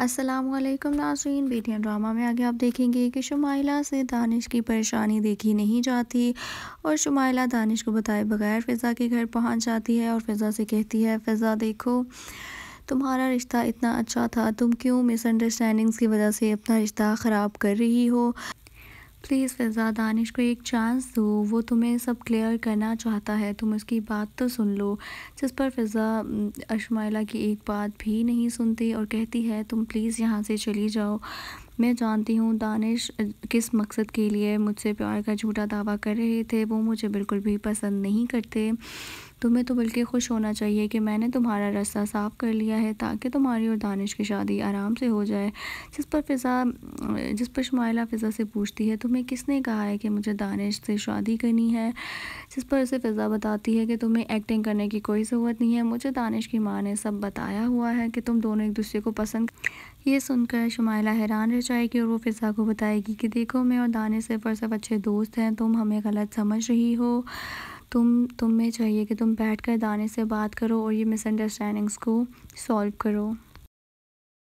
असलम नाजरीन बेटियाँ ड्रामा में आगे आप देखेंगे कि शुमाइला से दानिश की परेशानी देखी नहीं जाती और शुमाइला दानिश को बताए बगैर फ़िज़ा के घर पहुंच जाती है और फ़िज़ा से कहती है फ़िज़ा देखो तुम्हारा रिश्ता इतना अच्छा था तुम क्यों मिसअंडरस्टैंडिंग्स की वजह से अपना रिश्ता ख़राब कर रही हो प्लीज़ फिज़ा दानिश को एक चांस दो वो तुम्हें सब क्लियर करना चाहता है तुम उसकी बात तो सुन लो जिस पर फिज़ा अशमाइला की एक बात भी नहीं सुनती और कहती है तुम प्लीज़ यहाँ से चली जाओ मैं जानती हूँ दानिश किस मकसद के लिए मुझसे प्यार का झूठा दावा कर रहे थे वो मुझे बिल्कुल भी पसंद नहीं करते तुम्हें तो बल्कि खुश होना चाहिए कि मैंने तुम्हारा रास्ता साफ़ कर लिया है ताकि तुम्हारी और दानिश की शादी आराम से हो जाए जिस पर फिज़ा जिस पर शुमाइला फिज़ा से पूछती है तुम्हें किसने कहा है कि मुझे दानिश से शादी करनी है जिस पर उसे फिज़ा बताती है कि तुम्हें एक्टिंग करने की कोई ज़रूरत नहीं है मुझे दानिश की माँ ने सब बताया हुआ है कि तुम दोनों एक दूसरे को पसंद ये सुनकर शुमाइला हैरान रह जाएगी और वो फिज़ा को बताएगी कि देखो मैं और दानिश सिर्फ और सब अच्छे दोस्त हैं तुम हमें गलत समझ रही हो तुम तुम्हें चाहिए कि तुम बैठकर दाने से बात करो और ये मिसअंडरस्टैंडिंग्स को सॉल्व करो